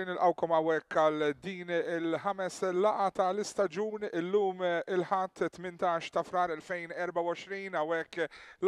gburin il-għawkom għawek għal din il-ħames laqa ta' l-istagġun il-lum il-ħat 18 ta' frar 2024 għawek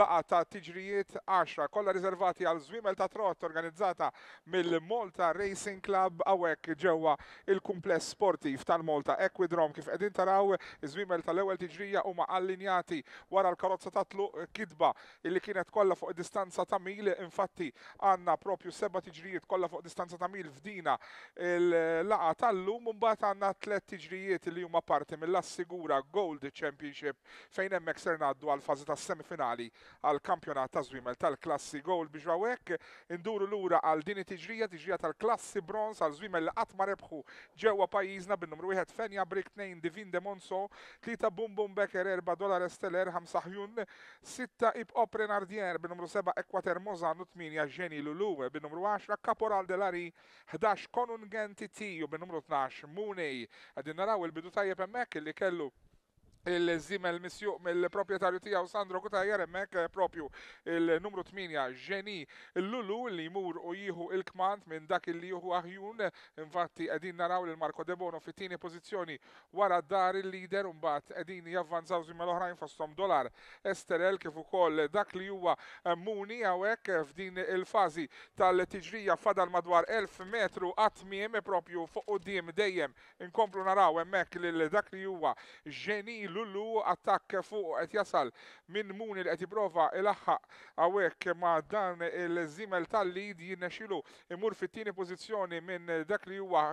laqa ta' tiġrijiet 10 kolla rizervati għal zwimel ta' trott organizzata mill-Malta Racing Club għawek ġewa il-kumpless sportiv tal-Malta Equidrom kif edin taraw zwimel tal-ewel tiġrija u ma' allinjati wara l-karozza ta' tlu kidba illi kienet kolla fuq distanza ta' mil infatti għanna propju seba tiġrijiet kolla fuq distanza ta' mil f'dina il-laqa tal-lum mbagħad għandna tliet tiġrijiet li huma parti mill-Assigura Gold Championship fejn hemmhekk ser ngħaddu għal fażi tas-semifinali għal kampjonat ta' żwiemel tal-klassi Gold biex hawnhekk induru lura għal din it-tiġrija tiġrija tal-klassi bronz għal żwiemel li qatt ma rebħu ġewwa pajjiżna bin-numru wieħed Fenja Brick 2 Divin de Monso, 3 Bum Bum Becker 4 Dollar Esteller 5 Hjun, 6 Ip Opre Nardier bin-numru 7 Ekwater Mozan 8 Ġeni Lulu bin-numru 10 Kaporal Delari 11 Konu Ronan Gentiti u bin numru 12 Mooney għadin naraw il-bidu tajjeb emmek li kellu il-zimel misjuq mill-propietarju tijaw Sandro Kutajer emmek eh, propju il-numru 8 ġeni l-lulu li jmur u jihu il-kmant minn dak il-li juhu aħjun infatti edin naraw il-Marko Debono fit-tini pozizjoni wara dar il-lider umbat edin javvanzaw l oħrajn fostom dolar Esterel kif ukoll dak li huwa eh, Muni għawek eh, f'din il-fazi tal-tiġrija fadal madwar 1000 metru għatmiem propju fuq u dejjem inkomplu naraw emmek lil dak li huwa ġeni lullu attakk fuq qed jasal minn Muni li qed jipprova ilaħħaq għawek ma' dan il-żimel tal-lid jinnexilu imur fit-tieni pożizzjoni minn dak li huwa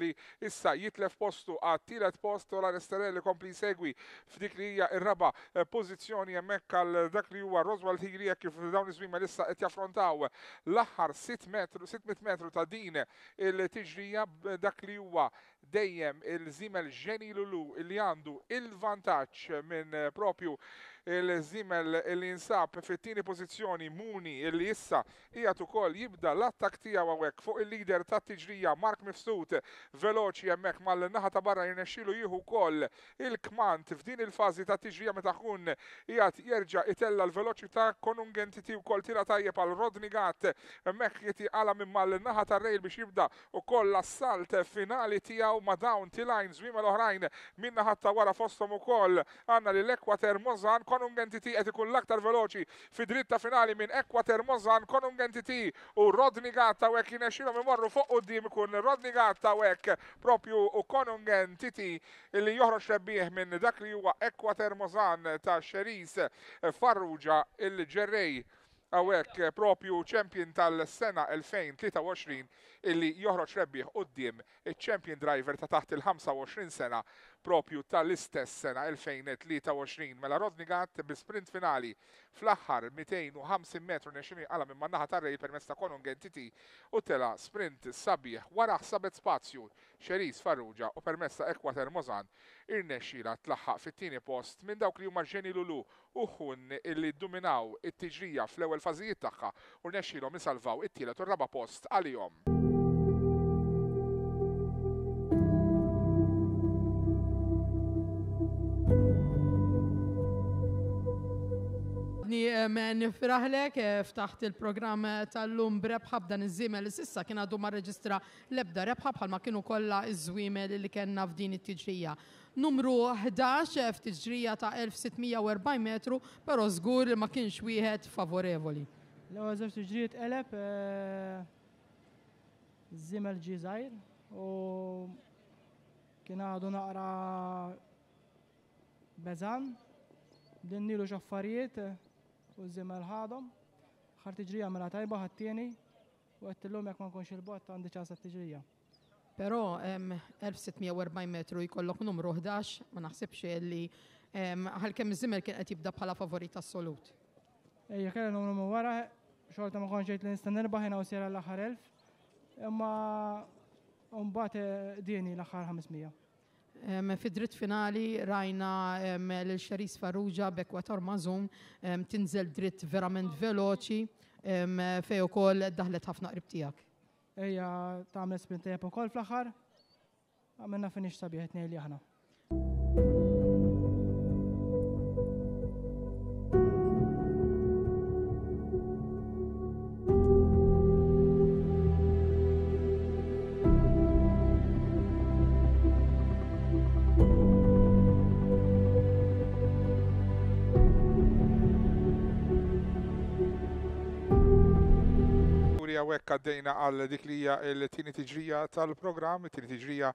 li issa jitlef postu għat-tielet post u l kompli segwi f'dik li hija ir-raba pożizzjoni hemmhekk għal dak li huwa Roswell Higri kif dawn iż-żmien issa qed jaffrontaw l-aħħar 6 metru 600 metru ta' din il-tiġrija dak li huwa dejjem il-zimel ġeni Lulu li għandu il-vantaċ minn eh, propju il-Zimel li insab fit-tieni pożizzjoni Muni li issa qiegħed ukoll jibda l-attak tiegħu hawnhekk fuq il-lider tat-tiġrija Mark Mifsud veloċi hemmhekk mal-naħa ta' barra jnexxilu jieħu wkoll il-kmant f'din il-fażi ta' tiġrija meta kun qiegħed jerġa' itella l-veloċità konungen titi wkoll tira tajjeb għal Rodni Gatt hemmhekk jiti qala minn mal-naħa tar-rejl biex jibda ukoll l-assalt finali tiegħu ma' dawn tilajn żwiemel l-oħrajn minn naħa ta' wara fosthom ukoll għandna lil Ekwater Mozan Konung Entity qed ikun l-aktar veloċi fi dritta finali minn Ekwater Mozan, Konung Entity u Rodni Gatta u hekk jinexxilhom imorru fuq quddiem ikun Rodni Gatta u hekk propju u Konung Entity li joħroġ rebbieħ minn dak li huwa Ekwater Mozan ta' Xeris Farrugia il-ġerrej għawek propju champion tal-sena 2023 illi joħroġ rebbieħ qoddim il-champion driver ta' taħt il-25 sena propju tal-istess sena 2023 e mela Rodnigat bi sprint finali fl-aħħar 250 metru nexini għala minn mannaħa tarrej permess ta' Konung entiti u tela sprint sabiħ wara ħsabet spazju xeris Farrugia u permess ta' Ekwater Mozan irnexxila tlaħħaq fit-tieni post minn dawk li huma ġeni Lulu u ħun illi dominaw it-tiġrija fl-ewwel fażijiet tagħha u nexxilhom isalvaw it-tielet u raba post għalihom. Rudni, eh, nifraħlek, eh, ftaħt il-programm eh, tal-lum brebħab dan iż-żimel sissa kien għadu ma reġistra lebda rebħab ma kienu kollha iż-żwiemel li kellna f'din it-tiġrija. Numru 11 f'tiġrija ta' 1640 metru, però żgur li ma kienx wieħed favorevoli. L-ewwel żewġ tiġrijiet qeleb żimel ġi żgħir u kien għadu naqra beżan, dinnilu xaffarijiet, u żimmel ħadhom, ħar tiġrija mela tajba ħattieni u għattilhom jekk ma nkunx il-bot għandi ċans tiġrija. Pero 1640 metru jkollok numru 11, ma naħsibx li ħalkemm iż-żimmel kien għet jibda bħala favorit assolut. Ejja kellha numru għara, xorta ma konċejt li nirba ħina u sjera l-aħħar elf, imma un-bate eh, dini l-aħħar 500. Fi dritt finali rajna l-Xeris Farrugia b'Ekwator Mazum tinżel dritt verament veloċi fej ukoll daħlet ħafna qrib tiegħek. Ejja tagħmel sprint tajjeb ukoll fl-aħħar. Għamilna finix sabiħ li aħna. għawek għaddejna għal dik li hija l-tini tiġrija tal-programm, tini tiġrija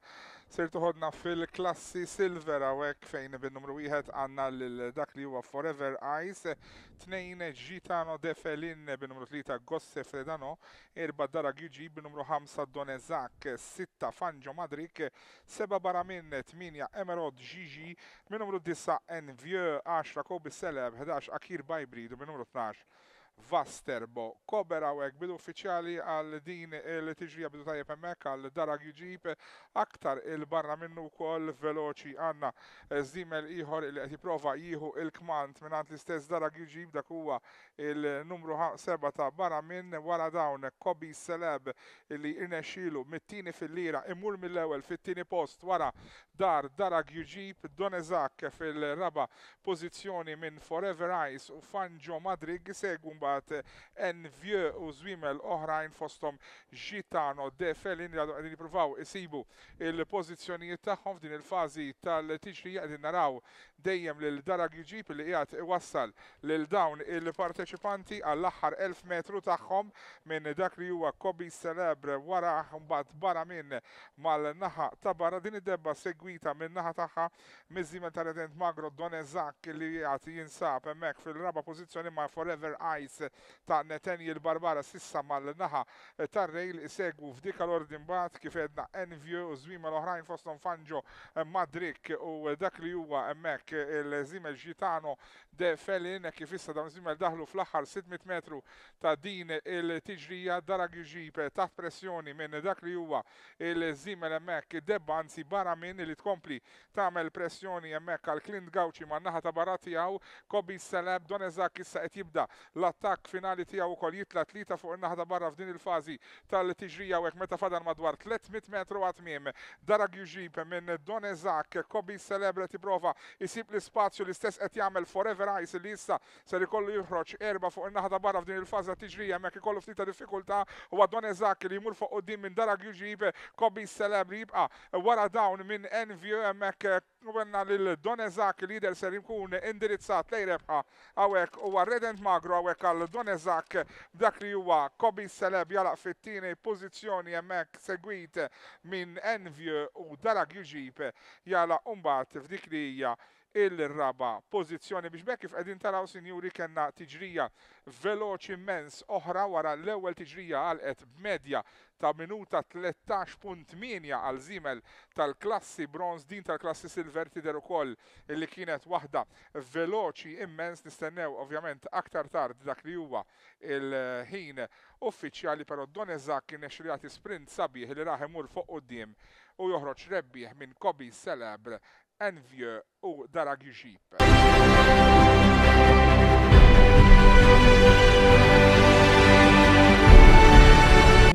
ser toħodna fil-klassi silver għawek fejn bin-numru wieħed għanna l-dak li huwa Forever Eyes, tnejn ġitano defelin bin-numru tlita Gosse Fredano, erba dara Gigi bin-numru ħamsa Donezak, sitta Fanġo Madrik, seba Baramin, minn tminja Emerod Gigi, bin-numru disa Envie, 10 Kobi Seleb, 11 Akir Bajbridu bin-numru 12. Vasterbo. Kober għawek bil-uffiċjali għal din il-tiġrija bidu tajjeb emmek għal darag jġib aktar il-barra minnu kol veloċi għanna zimel iħor il qed jiprofa jieħu il-kmant minn l-istess darag jġib dak huwa il-numru 7 ta' barra minn wara dawn Kobi Seleb li irnexxilu Mittini fil-lira imur mill-ewwel fit-tieni post wara dar darag jġib Donezak fil-raba pożizzjoni minn Forever Ice u Fanjo Madrig segum mbagħad Envie u zwimel oħrajn fosthom Gitano De Felin li għadu jippruvaw isibu il-pożizzjonijiet tagħhom f'din il-fażi tal-tiġri qegħdin naraw dejjem lil Darag Jġib li qiegħed iwassal lil dawn il-parteċipanti għall-aħħar 1000 metru tagħhom minn dak li huwa Kobi Celebre wara mbagħad barra minn mal-naħa ta' barra din id-debba segwita minn naħa tagħha miżima tal Magro Donezak li jagħti jinsab hemmhekk fil-raba pożizzjoni ma' Forever Eyes nis ta' Netanjil Barbara sissa mal-naħa ta' rejl segwu f'dik l-ordin bat kif edna Envio u Zwima l-oħrajn fostom Fanġo eh, Madrik u dak li huwa emmek il-Zimel Gitano de Felin kif issa dawn Zimel daħlu fl-aħħar 600 metru ta' din il-tiġrija darag ġib eh, ta' pressjoni minn dak li huwa il-Zimel emmek debba anzi barra minn li tkompli tagħmel pressjoni emmek għal Klint Gawċi man naħa ta' barati għaw Kobi Seleb Donezak issa qed jibda l attakk finali tiegħu wkoll jitla tlita fuq in-naħda barra f'din il-fażi tal-tiġrija u meta fadal madwar 300 metru għatmiem darag juġib minn Donezak Kobi Celebrity prova isib l-spazju l-istess qed jagħmel Forever Ice li issa ser ikollu joħroġ erba fuq in-naħda barra f'din il tal tiġrija hemmhekk ikollu ftit ta' diffikultà u Donezak li jmur fuq qudiem minn darag juġib Kobi Celebrity jibqa' wara dawn minn Envio hemmhekk lil Donezak lider ser jkun indirizzat lejn rebħa għawek u għarredent magro għawek tal-Donezak dak li huwa Kobi Seleb jalaq fit-tieni pożizzjoni hemmhekk segwit minn Envju u Darag Juġib jalaq mbagħad f'dik li hija il-raba pozizjoni biex bekk kif qegħdin taraw sinjuri kellna tiġrija veloċi immens oħra wara l-ewwel tiġrija għalqet b'medja ta' minuta 13.8 għal zimel tal-klassi bronz din tal-klassi silver tider ukoll li kienet waħda veloċi immens nistennew ovvjament aktar tard dak li huwa il-ħin uffiċjali però Donezza kien xrijati sprint sabiħ li raħemur fuq qudiem u joħroġ rebbieħ minn Kobi Celebr Envie u Darag Juxip.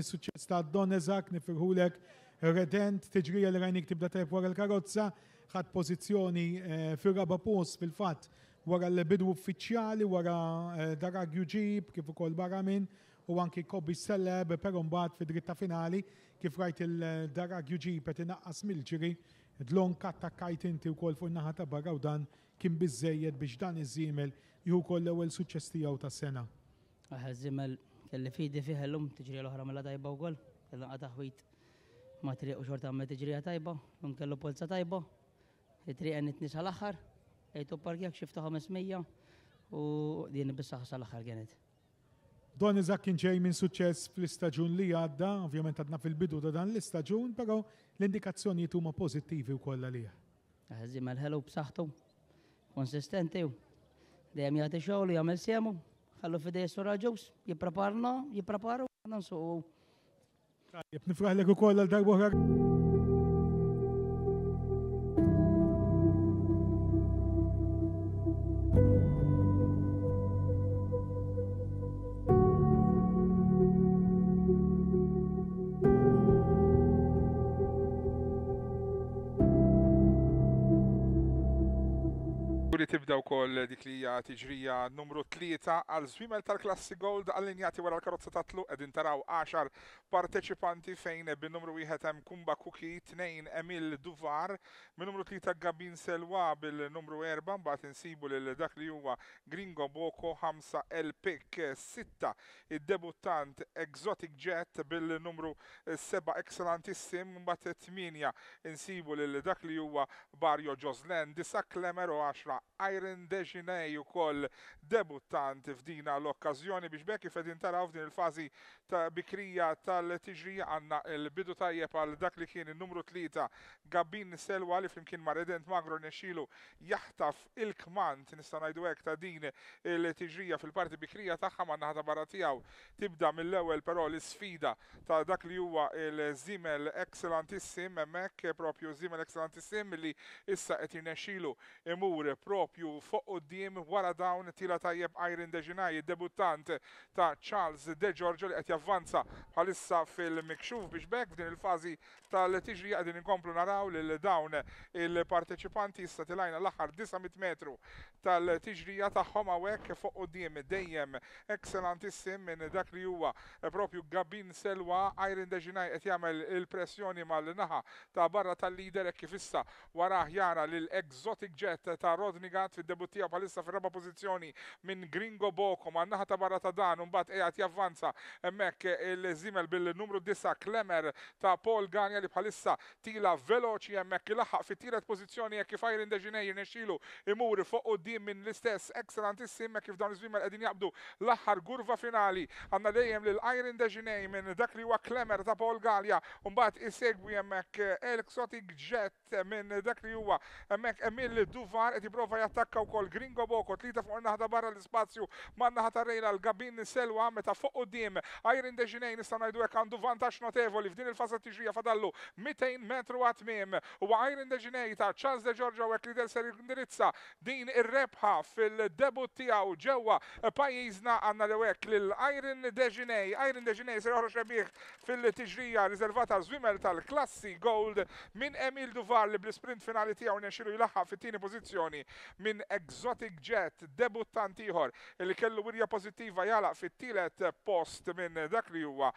Suċċess ta' Donezak nifirħulek redent tiġrija li rajnik tibda tajb wara l-karozza ħadd pożizzjoni eh, fir-raba post fil-fatt wara l-bidu uffiċjali wara eh, Darag Juġib kif ukoll barra minn u anki Kobi Selleb per mbagħad fi dritta finali kif rajt il-Darag eh, Juġib qed inaqqas mill-ġiri Dlonk attakajt inti wkoll fuq naħa ta' baga u dan kien biżejjed biex dan iż-żiemel juhu koll l-ewwel suċċess tiegħu tas-sena. Aħ żiemel kelli fidi fih llum tiġri l-oħra mela tajba wkoll, kellha nqata' ħwit ma triq u xorta għamma tiġrija tajba, lum kellu polza tajba, triq għan it-nisa l-axar, għajtu parkjak xiftu 500 u din bissaħsa l-axar għenet. Don iżak kien ġej minn suċċess fl-istaġun li għadda, ovvjament għadna fil-bidu ta' dan l-istaġun, pero l-indikazzjoni huma pozittivi u kollha liha. għazim għal ħelu b'saħħtu, konsistenti u dejjem jagħti xogħol jagħmel semu, għallu fidej sura ġewż, jippreparna, jippreparu, nansuqu. Tajjeb, nifraħlek l-darbu darba nibda wkoll dik li hija tiġrija numru 3 għal żwimel tal-Klassi Gold allinjati wara l-karozza ta' tluq qegħdin taraw 10 parteċipanti fejn bin numru wieħed hemm Kumba Kuki, tnejn Emil Duvar, min numru 3 Gabin Selwa bil-numru 4 mbagħad insibu lil dak li huwa Gringo Boko 5 El Pick 6 id-debuttant Exotic Jet bil-numru 7 Excellentissim mbagħad 8 insibu lil dak li huwa Barrio Joslen 9 u 10 Byron Dejinej u koll debuttant f'dina l-okkazjoni biex bekk fedin taraw f'din il-fazi ta' bikrija tal-tiġrija għanna il-bidu tajjeb għal dak li kien il-numru 3 Gabin Selwa li flimkien ma' Redent Magro nexilu jaħtaf il-kmant nistanajdu għek ta' din il-tiġrija fil-parti bikrija taħħa ma' barra baratijaw tibda mill ewwel però l-sfida ta' dak li huwa il-Zimel Excellentissim emmek propju Zimel Excellentissim li issa qed jinexilu imur propju doppju fuq u d-dim wara dawn tila tajjeb Iron Deġinaj, debuttant ta' Charles De Giorgio li qed javvanza bħalissa fil-mikxuf biex bekk f'din il-fazi tal-tiġri għadin inkomplu naraw lil dawn il-parteċipanti tilajna l-aħħar 900 metru tal-tiġrija ta' hawnhekk fuq u d-dim dejjem excellentissim minn dak li huwa propju Gabin Selwa Iron Deġinaj qed jagħmel il-pressjoni mal-naħa ta' barra tal-lider e kif issa wara jara l Exotic Jet ta' Rodnigat fil debut palissa bħalissa fir-raba' pozizjoni minn Gringo Boko ma naħa ta' barra ta' dan u mbagħad javvanza emmek il zimel bil-numru disa Klemer ta' Paul Gania li bħalissa tila veloċi il ilaħħaq fit tiret pożizzjoni hekk kif Iron Deġinej irnexxielu imur fuq qudiem minn l-istess excellentissim' kif dan iż-żimel qegħdin jaqbdu l-aħħar gurva finali għandna dejjem lil Iron Deġinej minn dak li huwa Klemer ta' Paul Galja u mbagħad isegwi hemmhekk Exotic Jet minn dak li huwa hemmhekk Emil Duvar qed jipprova jattak attakka kol Gringo Boko tlita fuq naħda barra l-ispazju man naħa Rejla l-gabin selwa meta fuq dim. Ajrin Deġinej nista' għajdu għek għandu vantaġġ notevoli f'din il-fasa tiġrija fadallu 200 metru għatmim. u għajrin Deġinej ta' ċans De Giorgio għek li ser indirizza din ir-rebħa fil-debut tiegħu ġewwa pajjiżna għandna lewek l Ajrin Deġinej. Ajrin Deġinej se joħroċ fil-tiġrija Rizervata zwimel tal-klassi Gold minn Emil Duval li bl-sprint finali tiegħu nexilu jilaħħaq fit-tieni pożizzjoni minn minn Exotic Jet, debuttant ieħor Il kellu wirja pozittiva jalaq fit-tielet post minn dak li huwa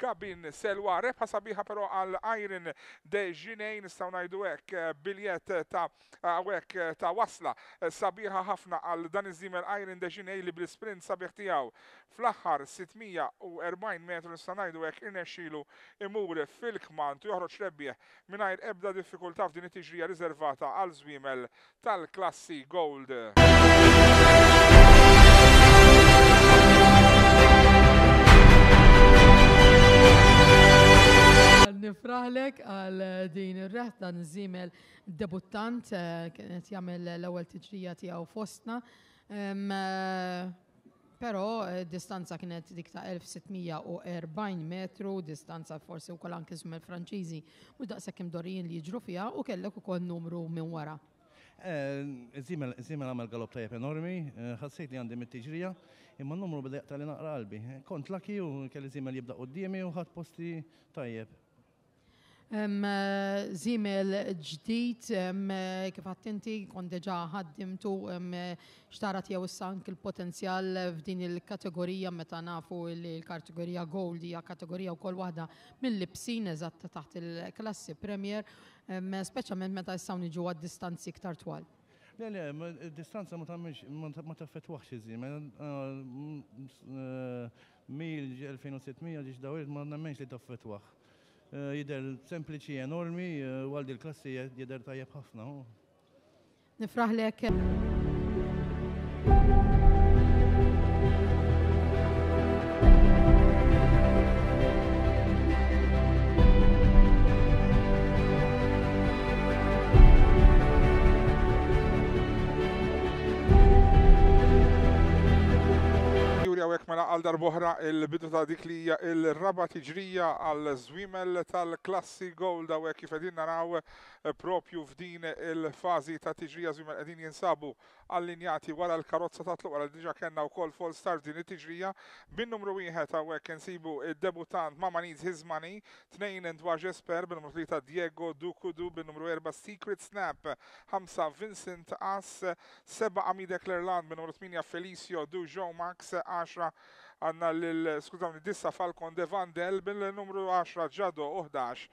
Gabin Selwa. Rebħa sabiħa però għal Iron de Ginej staw ngħidu hekk eh, biljet ta' għek eh, eh, ta' wasla sabiħa ħafna għal dan iż-żimel Iron de Ginej li bil sprint sabiħ tiegħu fl-aħħar 640 metru nistgħu ngħidu hekk irnexxielu imur fil-kmant u joħroġ rebbieħ mingħajr ebda diffikultà f'din it-tiġrija riservata għal żwiemel tal-klassi go Gold. Nifraħlek għal din ir-reħ dan żimel debuttant eh, kienet jagħmel l-ewwel tiġrija tiegħu fostna. Eh, però eh, distanza kienet dik ta' 1640 metru, distanza forsi wkoll anke żmel Franċiżi, u daqshekk dorijin li jiġru fiha u kellek ukoll numru minn wara. Eh, zimel għamel galop tajab enormi, eh, ħassejt li għandim mit-tiġrija, imma n-numru bada jaqtali naqra qalbi. Kont laki u kelli zimel jibda qoddimi u għad posti tajjeb. Eh, zimel ġdijt, eh, kif għattinti, kon deġa ħaddimtu eh, xtara jew s-sank il-potenzjal f'din il-kategorija meta nafu il-kategorija gold hija kategorija u kol wahda mill-libsin eżatt taħt il-klassi premier, specialment meta jissaw niġu għad-distanzi iktar twal. Le, le, distanza ma tammix, ma taffetwax iżim. Mil 2600 ġiġ dawirt ma nammenx li taffetwax. Eh, jider sempliċi enormi, eh, għaldi l-klassi jider tajab ħafna. Oh. Nifraħ Nifraħlek. għal darbohra il-bidu ta' dik li hija il-raba tiġrija għal zwimel tal-klassi gold daw kif qegħdin naraw eh, propju f'din il-fażi ta' tiġrija żwimel qegħdin jinsabu allinjati wara l-karozza ta' tluq wara diġà kellna wkoll fall star din it-tiġrija. Bin numru wieħed hawnhekk insibu id-debutant Needs His Money tnejn dwar Jesper bin numru ta' Diego Dukudu bin numru erba' Secret Snap, ħamsa Vincent As, seba' Amidek Lerland bin numru 8 Felicio Dujo Max, 10 għanna l-skużawni dissa Falcon de Vandel bil-numru 10 ġado 11.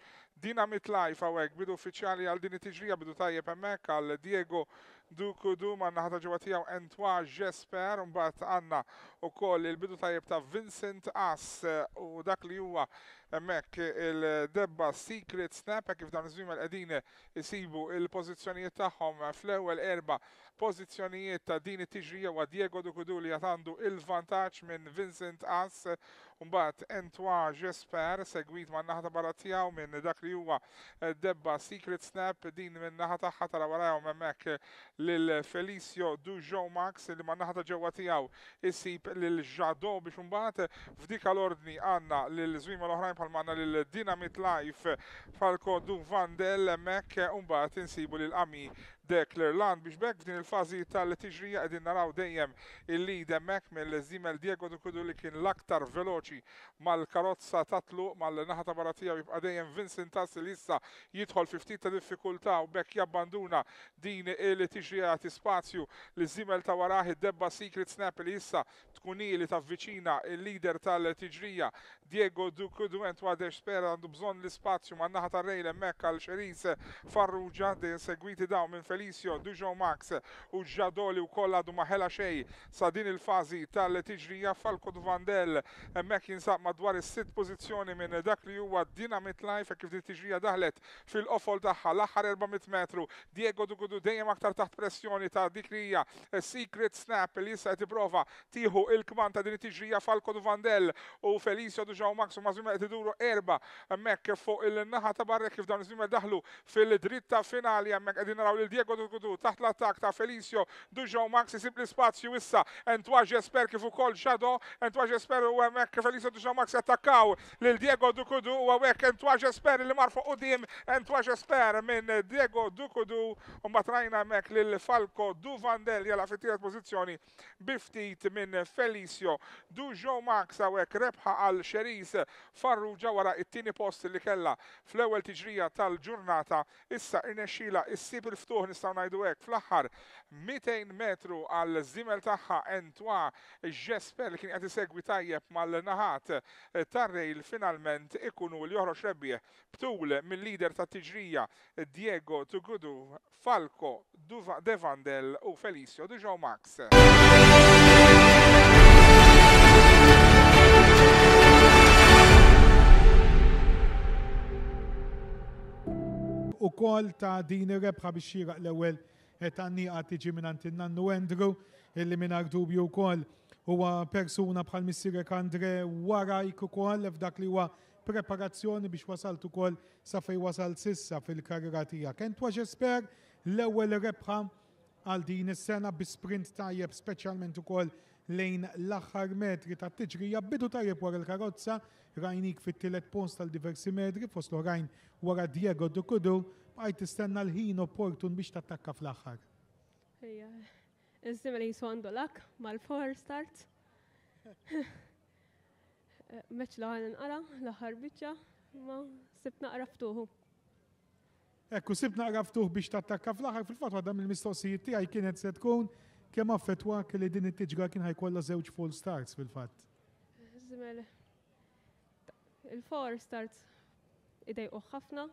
Dina Life għawek bidu uffiċjali għal dini tiġrija bidu tajjeb emmek għal Diego Duku Duma naħta ġewa tiegħu Antoine Jesper, mbagħad u wkoll il-bidu tajib ta' Vincent Ass u dak li huwa hemmhekk il-debba Secret Snap kif dan iż-żmien qegħdin jisibu il-pożizzjonijiet tagħhom fl-ewwel erba' pożizzjonijiet ta' din it-tiġrija wa Diego kudu li għandu il-vantaġġ minn Vincent Ass Umbat, Entwa Jesper, segwit ma' naħta barra tijaw minn dak li huwa eh, Debba Secret Snap, din minn naħta ħatara warajaw memmek eh, lil-Felicio Dujo Max, li ma' naħta ġewa tijaw issib lil-Jado biex umbat, eh, f'dik l-ordni għanna lil-Zwima l-oħrajn pal-manna lil-Dynamit Life, Falco Du Vandel, memmek umbat insibu lil-Ami dek l-Irland biex bekk f'din il-fazi tal-tiġrija qegħdin naraw dejjem il-lid hemmhekk mill-Zimel Diego Dukudu li kien l-aktar veloċi mal-karozza tatlu mal-naħa ta' baratija jibqa' dejjem Vincent Tassi li jissa jidħol fi ftit ta' diffikulta u bekk jabbanduna din il-tiġrija għati spazju li Zimel ta' warah debba Secret Snap li issa tkuni li ta' viċina il-lider tal-tiġrija Diego Dukudu ent għadex spera għandu bżonn l-spazju ma' naħa ta' rejl għal xerise Farrugia dejjem segwiti daw minn Palisio, Dujo Max u ġadoli u kolla du maħela xej sa din il-fazi tal-tiġrija Falco Vandel emmek jinsab madwar is-sitt pozizjoni minn dak li huwa Dynamit Life kif din tiġrija daħlet fil-qofol tagħha l-aħħar 400 metru Diego Dugudu dejjem aktar taħt pressjoni ta' dik li hija eh, Secret Snap li issa tipprova tieħu il-kman ta' din it-tiġrija Falco Vandel u Felicio Dujo Max u mażmima qed erba' emmek fuq il-naħa ta' kif dan iż daħlu fil-dritta finali emmek qegħdin naraw lil Diego godu godu taħt l-attak ta' Felicio Dujon Maxi sib l-spazju issa Entwa Jesper kifu kol Shadow Entwa Jesper u għemek Felicio Dujon Maxi attakkaw lil Diego Dukudu u għemek Entwa Jesper li u dim, Entwa Jesper minn Diego Dukudu u matrajna għemek lil Falco Duvandel jala fittijat pozizjoni pożizzjoni biftit minn Felicio Dujon Max għemek rebħa għal Xeris farru ġawara it-tieni post li kella fl ewel tiġrija tal-ġurnata issa irnexxila issib il-ftuħ nistaw ngħidu hekk fl-aħħar 200 metru għal żimel tagħha Entwa Jesper li kien qed isegwi tajjeb mal-naħat tar-rejl finalment ikunu li joħroġ rebbie btul mill-lider ta' tiġrija Diego Tugudu, Falco, Devandel u Felicio Dujo Max. kol ta' din rebħa biex jiraq l-ewwel tan-nieqa tiġi minant in-nannu Andrew illi mingħajr dubju wkoll huwa persuna bħal missierek Andre warajk ukoll f'dak li huwa preparazzjoni biex wasaltu kol sa fej wasal sissa fil-karriera tiegħek. Ent ġesper l-ewwel rebħa għal din is-sena bi sprint tajjeb speċjalment ukoll lejn l-aħħar metri ta' tiġrija bidu tajjeb wara l-karozza rajnik fit-tielet post tal diversi metri fost l-orajn wara Diego Dukudu għajt tistenna l-ħin opportun biex tattakka fl-axħar. Ejja, nżim li jisu għandu mal-for start. Meċ laħan l laħar bieċa, ma sibna għraftuħu. Ekku sibna għraftuħ biex tattakka fl-axar fil-fat għadam il-mistoqsijiet tiegħi kienet se tkun kemm affettwak li din it-tiġra kien kolla żewġ full starts fil-fatt. Zimel, il-four starts idej ħafna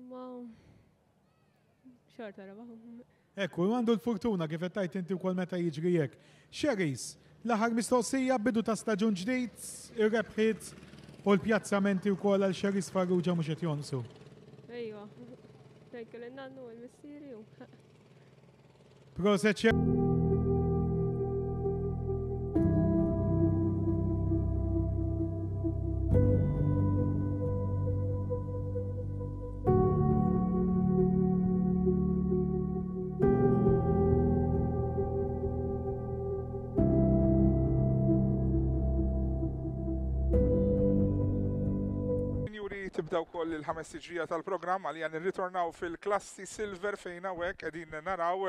Ma xorta rabaħu. Ekku, għandu l-fortuna kif għettajt inti kol meta jġri jek. Xeris, laħar mistoqsija bidu ta' staġun ġdijt, ir rebħit u l-pjazzamenti u kol għal xeris farruġa mux jonsu. Ejwa, l nannu għal-missiri u. Proseċja. il-ħames tiġrija tal-programm għalija nirritornaw fil-klassi silver fejna għek edin naraw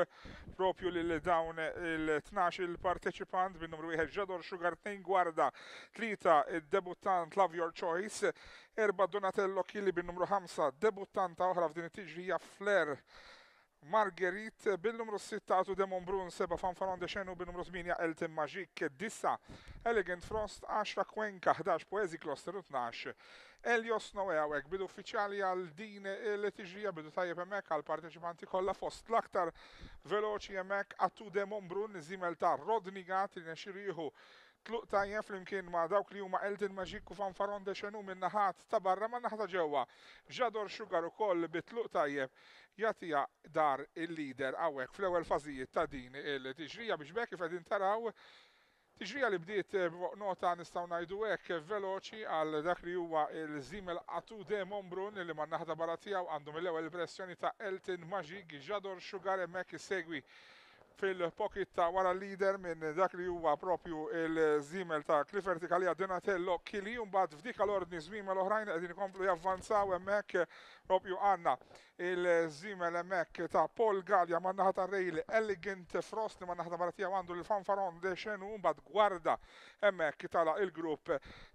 propju lil dawn il-12 il-parteċipant bin numru 1 Ġador Sugar 2 Gwarda 3 il-debutant Love Your Choice erba Donatello Kili bin numru 5 debuttanta oħra f'din it-tiġrija Flair Margherit bil-numru 6 għatu Demon Brun 7 Fanfaron de Xenu bil-numru 8 Elton Magic 9 Elegant Frost 10 Kwenka 11 Poesi Kloster 12 Elios Noewek bidu uffiċjali għal din il tiġrija bidu tajjeb emmek għal parteċipanti kolla fost l-aktar veloċi emmek għattu Demon Brun zimel ta' Rodnigat li nexirriħu tluq tajja flimkien ma' dawk li huma Eldin Magic u fanfaron deċenu minn naħat ta' barra ma' naħta ġewwa. Ġador Sugar ukoll bi tluq tajjeb jatija dar il-lider għawek fl-ewwel fażijiet ta' din il-tiġrija biex bekk qegħdin taraw Tiġrija li bdiet nota nistaw najdu hekk veloċi għal dak li huwa il-żimel Atu de Mombrun li man naħda barra tiegħu għandhom l-ewwel pressjoni ta' Elton Magic Ġador Sugar hemmhekk isegwi segwi fil-pocket ta' wara leader minn dak li huwa propju il Zimel ta' Clifford Ikalija Donatello Kili mbagħad f'dik l-ordni żmima l-oħrajn qegħdin ikomplu javvanzaw hemmhekk propju għandna il zimel hemmhekk ta' Paul Gallia man naħa ta' Rejl Elegant Frost li man naħa ta' Maratija għandu l-fanfaron de xenu mbagħad gwarda hemmhekk tala il-grupp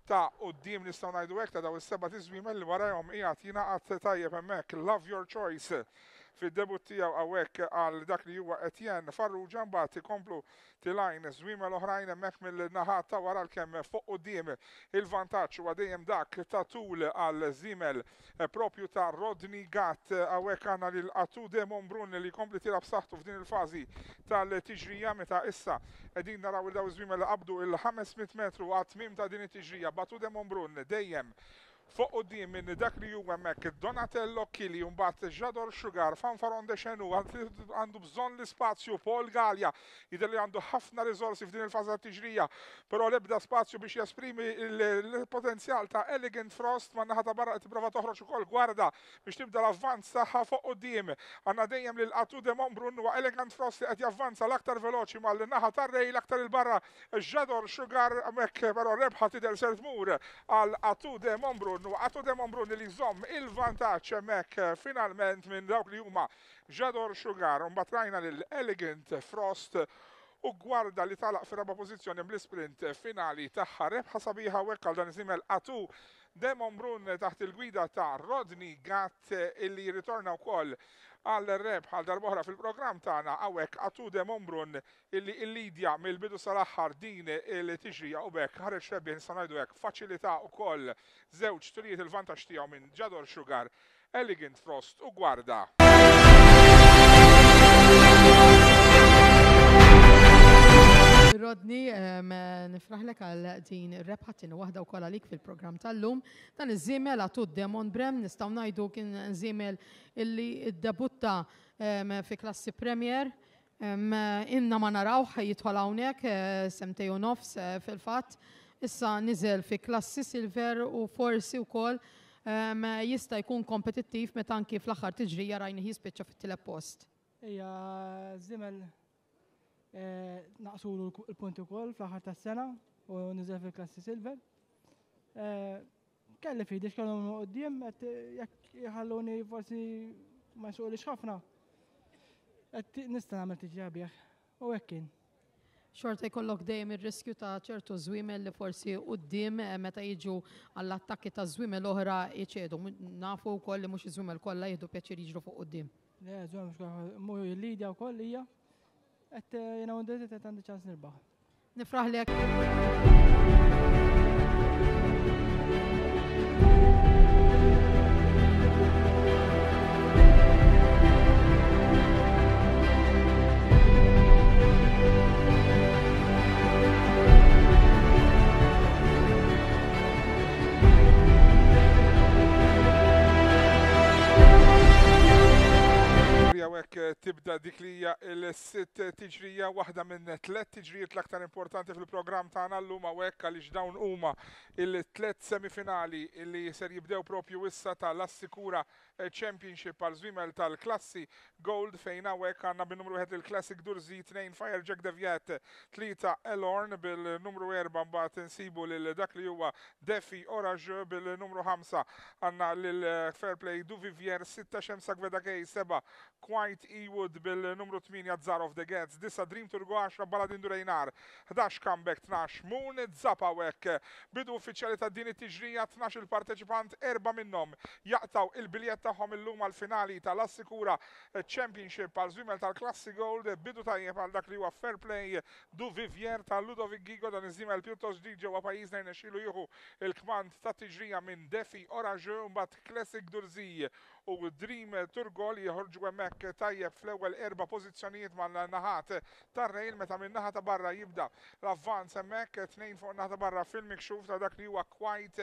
ta' qudiem nistgħu ngħidu hekk ta' daw is-seba' tiżwimel li warahom qiegħed jingħaqad tajjeb hemmhekk Love Your Choice fil-debut tijaw għawek għal dak li huwa Etienne ti komplu ti tilajn zwima l-oħrajn mek mill-naħat ta' wara l kem fuq dim il-vantaġġ u dejjem dak ta' tul għal Zimel propju ta' Rodni Gatt hawnhekk għandna lil għatu Demon Brun li kompli tilab saħtu f'din il-fażi tal-tiġrija meta issa edin naraw il-daw zwima l-abdu il-500 metru għat ta' din it-tiġrija Batu Demon Brun dejjem fuq u dim minn dak li huwa mek Donatello Kili un bat ġador xugar Fanfaron de Xenu għandu bżon l-ispazju Paul Galja jidher li għandu ħafna rizorsi f'din il-faża tiġrija, però l-ebda spazju biex jasprimi l-potenzjal ta' Elegant Frost ma naħa barra t tipprova toħroċu kol gwarda biex tibda l-avvanz ħa fuq u dim. għanna dejjem li l qatu Demon Brun huwa Elegant Frost li qed javvanza l-aktar veloċi mal-naħa tar-rej l-aktar il-barra Jador Sugar mek però rebħa tidher ser tmur għal qatu Demon Brun Ambrun għatu dem li il-vantaċ hemmhekk eh, finalment minn dawk li huma ġador Sugar un batrajna l-Elegant Frost u gwarda li talaq fir pozizjoni pożizzjoni bl-sprint finali tagħha rebħa sabiħa wekkal dan isimel għatu Demon Brun taħt il-gwida ta' Rodney Gatt illi u wkoll għal reb għal darbohra fil-program tagħna għawek għatu demombrun illi illidja mill-bidu sal-aħħar din li tiġrija u bekk ħareġ rebbieħ nista' ngħidu hekk faċilità wkoll żewġ turijiet il-vantaġġ tiegħu minn Ġador Sugar, Elegant Frost u Gwarda. Rodni, ehm, nifraħlek għal din rebħatin wahda u kolla lik fil-program tal-lum. Dan iż żimel għatu Demon Brem, nistaw najdu kien żiemel illi debutta ehm, fi klassi Premier. Ehm, inna ma narawħ jitħol hawnhekk eh, semteju nofs eh, fil-fatt. Issa nizel fi klassi Silver u forsi wkoll jista' jkun kompetittiv meta anki fl-aħħar tiġri jarajni jispiċċa fit-telepost. Ija, żiemel Eh, naqsulu l-punti kol fl-ħar ta' s-sena u nizel fil-klassi silver. Eh, kelli fidi xkallum għoddim, jek jħalluni forsi ma xoqli xafna. Nista' t tiġabieħ u għekkin. xorta jkollok dejjem ir-riskju ta' ċertu zwimel li forsi quddiem eh, meta jiġu għall-attakki ta' zwimel oħra jċedu. Nafu wkoll li mhux iż kolla kollha jieħdu pjaċir jiġru fuq quddiem. Le, żwiemel mhux li lidja koll hija Et jena għandet et għandi ċans nirbaħ. Nifraħ li għak. hemmhekk eh, tibda dik li hija l-sitt tiġrija waħda minn tliet tiġrijiet l-aktar importanti fil-programm tagħna llum hawnhekk għaliex dawn huma il-tliet semifinali li ser jibdew propju issa ta' l-assikura Eh, Championship għal Zwimel tal-klassi Gold fejn għawek għanna bin-numru 1 il-Classic Durzi 2 Fire Jack Deviat 3 Elorn bil-numru 4 mbagħad insibu lil dak li huwa Defi Orage bil-numru 5 għanna lil eh, Fair Play Du Vivier 6 Xemsa Gveda Kej 7 Quite Ewood bil-numru 8 Zar of the Gets 9 Dream Turgo 10 Baladin Durejnar 11 Comeback 12 Moon Zappa Zapawek bidu uffiċjali ta' din it-tiġrija 12 il-parteċipant 4 minnhom jaqtaw il-biljetta tagħhom illum għal-finali tal-Assikura Championship għal żwiemel tal-Klassi Gold bidu tajjeb għal dak li huwa fair play du Vivier tal Ludovic Gigo dan iż żimel pjuttos ġdid ġewwa pajjiżna jnexilu jieħu il-kmand ta' tiġrija minn Defi Oraġu mbagħad Classic Durzi u Dream Turgol jħorġu għemmek tajjeb fl-ewel erba pozizjoniet ma naħat tar-rejl meta minn naħat barra jibda l-avvanz hemmhekk tnejn fuq naħat barra filmik xuf ta' dak li huwa kwajt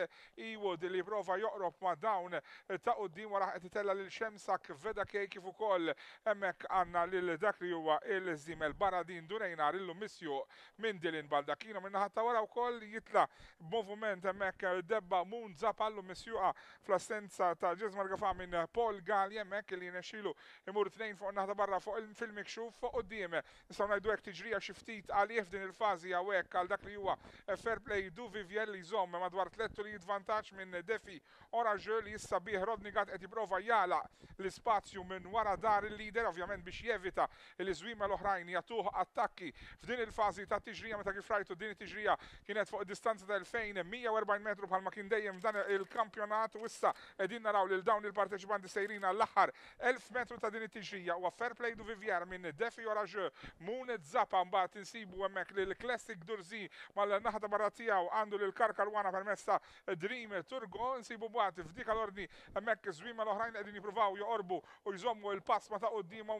Ewood li prova joqrob ma' dawn ta' qudiem wara qed itella lil xemsak Veda kej kif ukoll hemmhekk għandna lil dak li huwa il il barra din durejna rillu missju minn dilin baldakino minn naħata wara wkoll jitla moviment hemmhekk debba Moon Zapallu missjuqa fl-assenza ta' ġezmar Gafa minn Paul Gall jemmek li nexilu imur tnejn fuq naħda barra fuq il-mikxuf fuq qoddime. Nistaw najdu għek tiġrija xiftit għalieħ din il-fazi għawek għal dak li huwa fair play du Vivjell li jżomm madwar tlettu li jidvantaċ minn Defi Oraġö li jissa bih Rodnigat qed jipprova jala l spazju minn wara dar il-lider ovvjament biex jevita l izwima l-oħrajn jatuħ attakki f'din il-fazi ta' tiġrija meta kif rajtu din it-tiġrija kienet fuq distanza ta' 2140 metru bħalma kien dejjem dan il-kampjonat u issa edin naraw lil dawn il-parteċipanti għadni sejrin għall-axar 1000 metru ta' din it-tiġrija u fair play du Vivjar minn Defi Oraġö, Munet Zappa mbaħt insibu għemmek li l-klassik Durzi mal-naħda barra tiegħu għandu li l lil Karkarwana permessa Dream Turgo insibu mbaħt f'dik għal ordni hemmhekk żwima l-oħrajn qegħdin jippruvaw jorbu u jżommu il pass ma ta'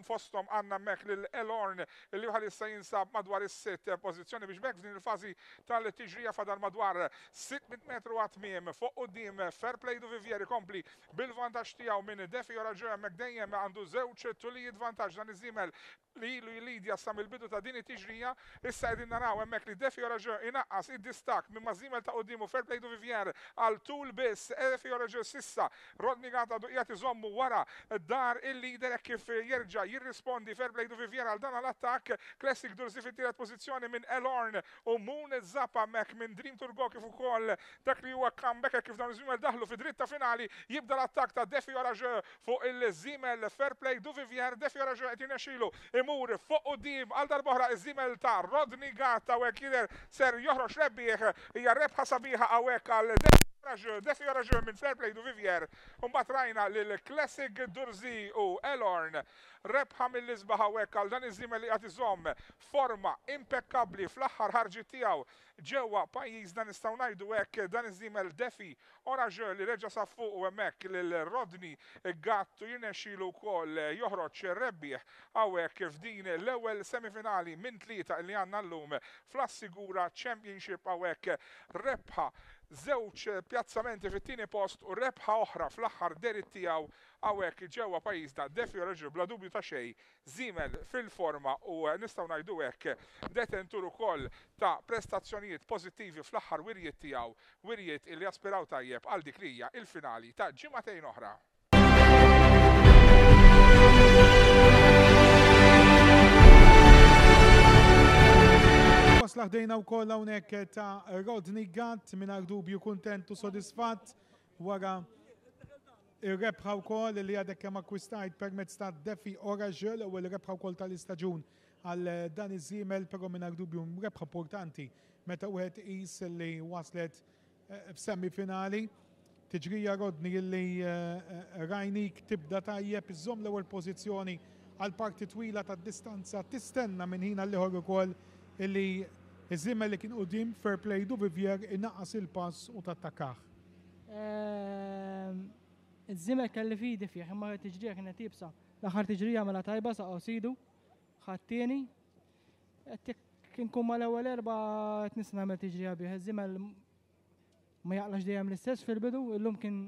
fostom għanna għandna li l Elorn li għal bħalissa jinsab madwar is-sitt pozizjoni biex bekk f'din il-fażi tal-tiġrija fadal madwar 600 metru għatmim fuq qudiem fair play du Vivieri kompli bil-vantaġġ tijaw minn id-defi u raġu għemmek dejjem għandu zewċ tulli jidvantaġ dan iż żimel li ilu jilidja sam il-bidu ta' dini tiġrija issa qegħdin naraw emmek li Defi oraġu inaqqas id-distak minn mażimel ta' uddimu fair play du Vivjer għal tul bis, Defi oraġu sissa Rodni du jgħati zommu wara dar il-lider e kif jerġa' jirrispondi fair play du Vivjer għal dan għal-attak, Classic Dursi fit-tielet pozizjoni minn Elorn u Moon Zappa mek minn Dream Turgo kif koll dak li huwa comeback e kif dan iż daħlu fi dritta finali jibda l attak ta' Defi oraġu fuq il Zimel fair play du Vivjer Defi oraġu qed jinexilu imur fuq u dim għal darboħra iż-zimel ta' Rodni Gatta u jider ser joħroċ rebbieħ hija rebħa sabiħa għawek għal Defi raġun minn Play du Vivier, un rajna l-Classic Durzi u Elorn rebħa mill-izba ħawek għal dan iż-żimel li għatiżom forma impeccabli fl-aħħar ħarġi tijaw ġewa pajjiż dan istawnajdu ngħidu dan iż-żimel defi Oraġel li reġa sa' fuq u emmek l-Rodni Gattu jinexilu kol eh, joħroċ rebbieħ għawek f'din l-ewel semifinali minn tlieta li għanna l-lum fl-assigura Championship għawek rebħa zewċ piazzamenti fit-tieni post u rebħa oħra fl-aħħar derit tiegħu għawek ġewwa pajjiżna defi reġu bla dubju ta' xejn zimel fil-forma u nistgħu ngħidu hekk detentur ukoll ta' prestazzjonijiet pozittivi fl-aħħar wirjiet tiegħu, wirjiet il jaspiraw tajjeb għal dikrija il-finali ta' ġimagħtejn oħra. Slaħdejna u koll hawnhekk ta' Rodney Gatt mingħajr dubju kuntent u sodisfatt wara ir-rebħa wkoll li għadek kemm akkwistajt permezz ta' Defi Oraġel u l-rebħa wkoll tal-istaġun għal eh, dan iż-żiemel però minn dubju rebħa importanti meta wieħed qis li waslet eh, f'semi finali tiġrija rodni li eh, rajnik tibda tajjeb iżżomm l-ewwel pożizzjoni għal parti twila ta' distanza tistenna minn ħin għal ieħor ukoll illi iż-żiemel li kien qudiem fair play du Vivier inaqas il-pass u tattakah. Ehm, iż-żiemel kelli fidi fih, imma tiġrija kienet tibsa. L-aħħar tiġrija mela tajba sa' sidu ħattini, għettik kien kumma l-ewel erba t-nisna għamil tiġri għabi, għazzima ma jaqlax dejjem l-istess fil-bidu, illum kien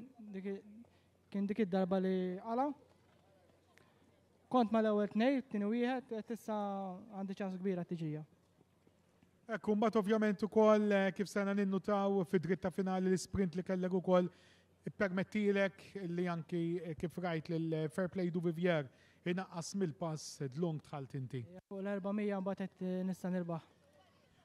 dik id-darba li għala. Kont ma l-ewel t-nej, t-tini wieħed, tissa għandi ċans kbira t-tiġrija. Kumbat ovvjament ukoll eh, kif sena ninnutaw fid-dritta finali l-sprint li kellek ukoll permettilek li janki eh, kif rajt l-Fair eh, Play du Vivier inaqqas mill-pass d-lung tħalt inti. U l-400 mbatet eh, nista' nirbaħ.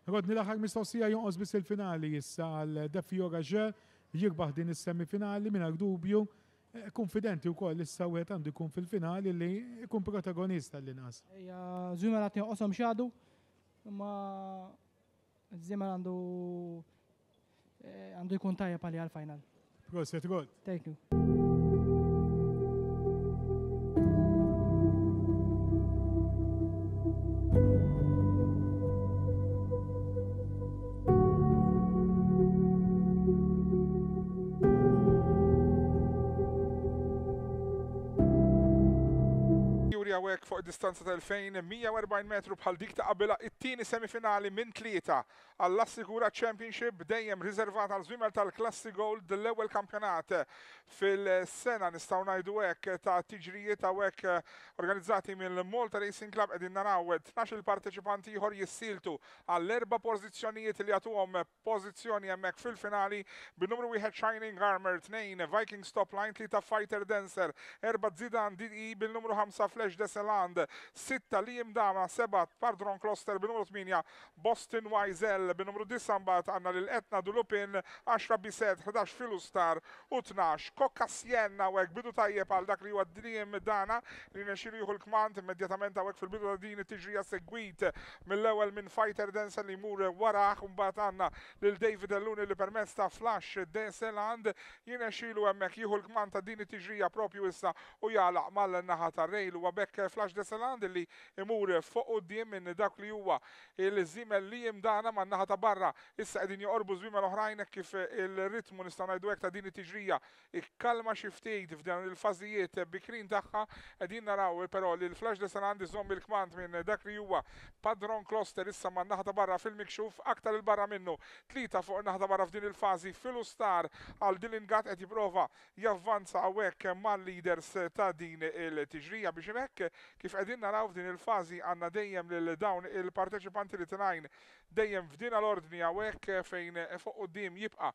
Rodni l axar mistoqsija jonqos bis il-finali jissa għal Defi Joraġer jirbaħ din is-semifinali mingħajr dubju eh, konfidenti u koll issa u għetan dikun fil-finali li jkun protagonista l-inqas. Ja, Zimmer għatni qosom xadu, ma Zimmer għandu eh, għandu jkun tajja pali għal-final. Proset, għod. Thank you. fuq distanza ta' 2140 metru bħal dik ta' qabela it-tieni semifinali minn tlieta għall-assigura championship dejjem riservat għal żwiemel tal-Klassi Gold l-ewwel kampjonat fil-sena nistgħu ngħidu hekk ta' tiġrijiet hawnhekk eh, organizzati mill-Malta Racing Club qegħdin naraw 12 eh, partiċipanti ieħor jissiltu għall erba' pożizzjonijiet li jagħtuhom eh, pożizzjoni hemmhekk fil-finali bin-numru wieħed Shining Armor 2 Vikings Top Line 3 Fighter Dancer erba' Zidan DDI e bil-numru 5 Flash Deselan Land, 6 li jimdama 7 Pardron Kloster b'numru 8, Boston Wiesel b'numru 9 mbagħad għandna lil Etna Dulupin, 10 Biset, 11 Filustar u 12 Kokka Sienna u bidu tajjeb għal dak li huwa d dana li nexxilu jieħu l-kmand immedjatament hawnhekk fil-bidu ta' din it-tiġrija segwit mill-ewwel minn Fighter Dance li mur waraħ u mbagħad għandna lil David Alluni li permezz ta' Flash Denseland jirnexxilu hemmhekk jieħu l kmant ta' din it-tiġrija propju issa u jala mal-naħa tar-rejl u għabek Flash għax Desaland li imur fuq u d minn dak li huwa il-żimel li jimdana man naħa ta' barra issa qegħdin joqorbu żwiemel oħrajn kif il-ritmu nistgħu ngħidu hekk ta' din it-tiġrija ikkalma xi ftit f'dan il-fażijiet bikrin tagħha qegħdin naraw però li l-flash Desaland iżomm il kmant minn dak li huwa Padron Kloster issa man naħa ta' barra fil-mikxuf aktar il-barra minnu. Tlita fuq naħa ta' barra f'din il-fażi fil-ustar għal Dillingat qed jipprova javvanza hawnhekk mal-leaders ta' din il-tiġrija biex hekk Kif għedin naraw din il fazi għandna dejjem lil dawn il-parteċipanti li tingħajn dejjem f'din l-ordni għawek fejn fuq dim jibqa'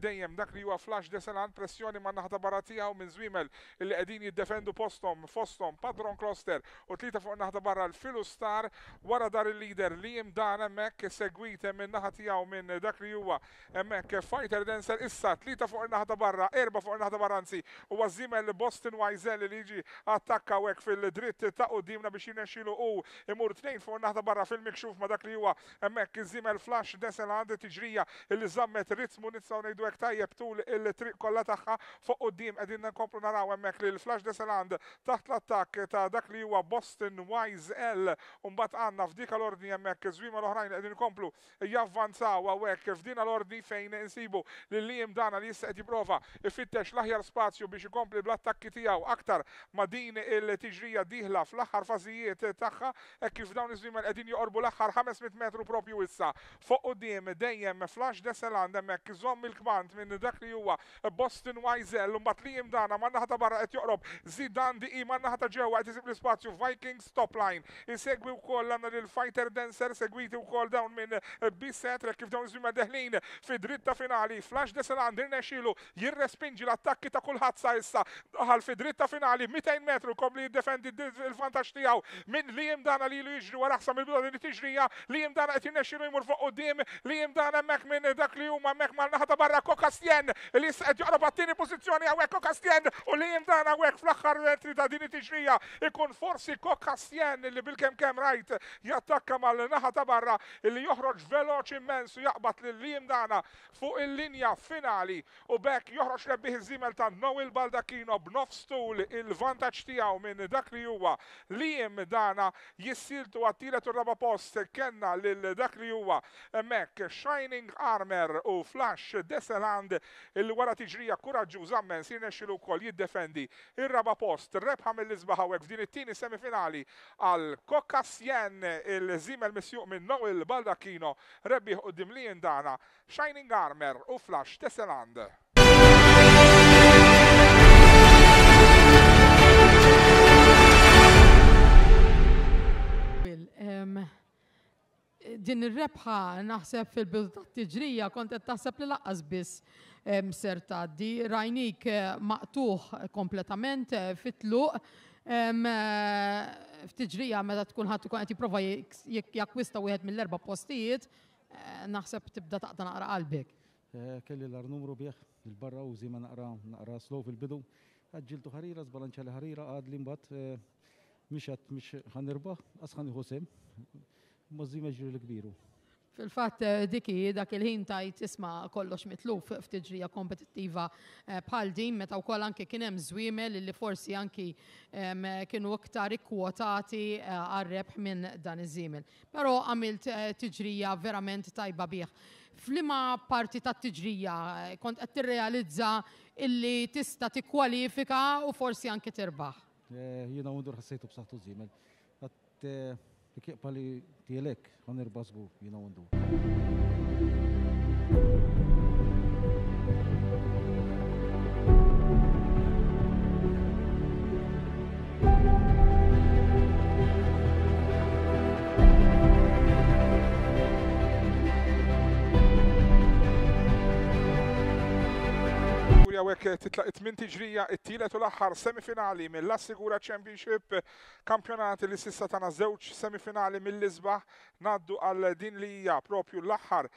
dejjem dak li huwa flash deselan pressjoni ma naħta barra minn Zwimel li għedin jiddefendu postom fostom padron Kloster u tlita fuq naħta barra l-filu star wara dar il-leader li jimdan Mek segwit minn naħa tiegħu minn dak li huwa hemmhekk fighter dancer issa Tlita fuq naħta barra, erba' fuq naħta barranzi u għażimel Boston Wiesel li jiġi attakka hekk fil-dritt ta' qoddimna biex jinexilu u imur tnejn fuq naħda barra fil-mikxuf ma dak li huwa hemmhekk il flash desel għandi tiġrija illi żammet ritmu nitsaw ngħidu hekk tajjeb tul il-triq kollha tagħha fuq qudiem qegħdin nkomplu naraw hemmhekk li l-flash desel għand taħt l-attakk ta' dak li huwa Boston Wise L u mbagħad għandna f'dik l-ordni hemmhekk żwima l-oħrajn qegħdin nkomplu javvanzaw hawnhekk f'din l-ordni fejn insibu li Liam Dana li jista' qed jipprova ifittex l-aħjar spazju biex ikompli bl-attakki tiegħu aktar ma' din il-tiġrija diħla fl l-aħħar fazijiet taħħa, e kif dawn iż-żmien qegħdin joqorbu l-aħħar 500 metru propju issa. Fuq dim, dejjem flash desel għandhem hekk il kmant minn dak li huwa Boston Wiesel u mbagħad li jimdana manna ħata barra qed joqrob zidan di e, ma naħa ta' ġewwa qed isib l spazju Vikings top line. Insegwi koll għanna l Fighter Dancer segwiti koll dawn minn e kif dawn iż-żmien deħlin fi dritta finali. Flash desel għandir nexilu jirrespingi l-attakki ta' kullħat sa issa daħal fi dritta finali 200 metru kom li jiddefendi il-fan 17 tijaw minn li jimdana li jiġri wara ħsam il bidu li tiġrija li jimdana qed jinnexxielu jmur fuq dim li jimdana mek minn dak li juma mek ma naħa ta' barra Kokastjen li s joqrob għat battini pozizjoni għawek Kokastjen u li jimdana għawek fl-aħħar retri ta' din tiġrija ikun forsi Kokastjen li bil kem kem rajt jattakka ma l-naħta barra li joħroġ veloċ immens u jaqbad lil li jimdana fuq il-linja finali u bekk joħroġ lebbih iż ta' Noel Baldacchino b'nofs tul il vantaċ tijaw minn dak li juwa li dana jissiltu għattilet u raba post kena l-dak li huwa mek Shining Armor u Flash Deseland il-wara tiġrija kuraġu men sirne xilu kol jiddefendi il-raba post rebħa mill-izbaħaw f'din it tini semifinali għal Kokasjen il-zimel misjuq minn Noel Baldakino rebbiħ u dimlijin dana Shining Armor u Flash Deseland. din ir-rebħa naħseb fil-bidu ta' tiġrija kont qed taħseb li laqqas biss ser tgħaddi rajnik eh, maqtuħ kompletament eh, fitluq eh, f'tiġrija meta tkun ħadd ikun qed jipprova jakkwista wieħed mill-erba' postijiet naħseb tibda taqta naqra qalbek. Kelli l-ar numru bieħ il-barra u ma naqra naqra slow fil-bidu. Għadġiltu ħarira, zbalanċa ħarira, għad li mbatt miex għat ħanirbaħ, għasħan iħosem mużim ġuri l-kbiru. Fil-fat eh, diki dak il-ħin tajt isma kollox mitluf f'tiġrija kompetittiva eh, bħal din meta wkoll anke kien hemm żwiemel li forsi anki kienu iktar ikkwotati eh, għar-rebħ minn dan iż-żiemel. Però għamilt tiġrija verament tajba bih. Flima parti ta' tiġrija kont qed tirrealizza illi tista' tikkwalifika u forsi anke tirbaħ. Jiena mundur ħassejtu b'saħħtu żiemel li kieqpa li tielek għan irbazgu jina għandu. għawek eh, titlaq it-min tiġrija it-tielet u l-axħar semifinali mill-Assigura Championship eh, kampjonati li sissa tana zewċ semifinali mill-Lisbaħ naddu għal din li hija propju l-axħar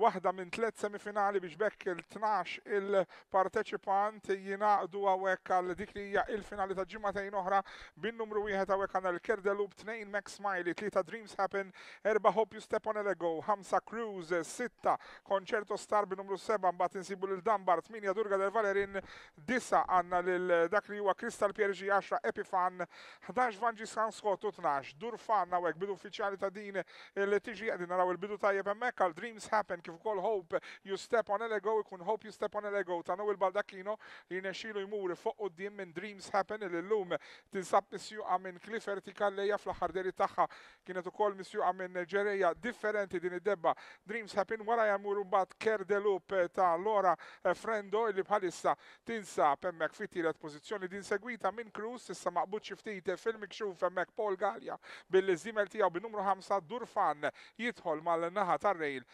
waħda minn tlet semifinali biex bekk il-12 il-parteċipant jinaqdu għawek għal dik li hija il-finali ta' ġimgħatejn oħra bin numru wieħed għawek għan l-Kerda Loop 2 Max Smiley, 3 Dreams Happen, 4 Hope You Step on a Lego, 5 Cruise, 6 Concerto Star bin numru 7 bat insibu l-Dambar, 8 Durga del Valerin, 9 għandna l dak li huwa Crystal PRG 10 Epifan, 11 Vangis Sanskot 12 Durfan għawek bidu uffiċjali ta' din il tiġi għedin naraw il-bidu tajjeb hemmhekk għal Dreams Happen kif ukoll Hope You Step on Elego ikun Hope You Step on Elego ta' il-baldakino li nexilu jmuri fuq dim minn Dreams Happen il lum. tinsab misju għamin Cliff Ertika lejja fl ħarderi taħħa kienet ukoll misju għamin ġereja differenti din id-debba Dreams Happen wara jamur mbagħad Ker Delup ta' Lora Frendo li bħalissa tinsab hemmhekk fit-tielet pozizjoni din segwita minn Cruz issa maqbud xi ftit fil-mikxuf Paul Gallia billi zimel tijaw bin-numru 5 Durfan jithol mal-naħa tar-rejl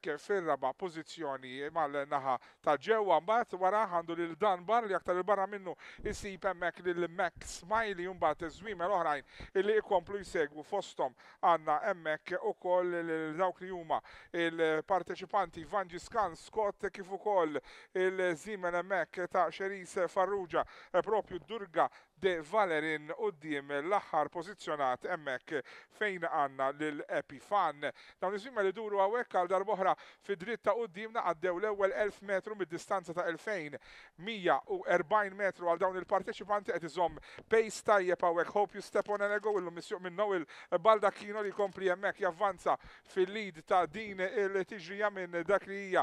Becker fil-raba pozizjoni mal-naħa ta' ġewwa mbagħad wara għandu lil Bar li aktar il-barra minnu isib hemmhekk lil Max Smiley u mbagħad iż-żwiemer oħrajn li jkomplu jsegwu fosthom għandna hemmhekk ukoll dawk li huma il-parteċipanti Vanji Scan Scott kif ukoll il żiemel hemmhekk ta' Xeris Farrugia propju Durga de Valerin u d-dim l-axar pozizjonat emmek fejn għanna l-Epifan. Dawn iżmima li duru għawek għal darboħra fid-dritta u d-dimna għaddew l-ewel 1000 metru mid-distanza ta' 2140 metru għal dawn il-parteċipanti għed iżom pace tajjeb għawek hope you step on an ego illum Missjuq minn il Balda Kino li kompli emmek javvanza fil-lead ta' din il-tiġrija minn dak li hija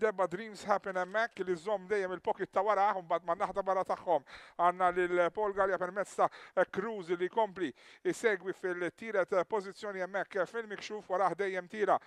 Debba Dreams Happen emmek li iżom dejjem il-pocket ta' wara għahum bad ma naħda barra taħħom għanna l-Paul il-Portugalja permezz ta' eh, Cruz li kompli isegwi e fil-tiret eh, pożizzjoni e hemmhekk eh, fil-mikxuf wara dejjem tira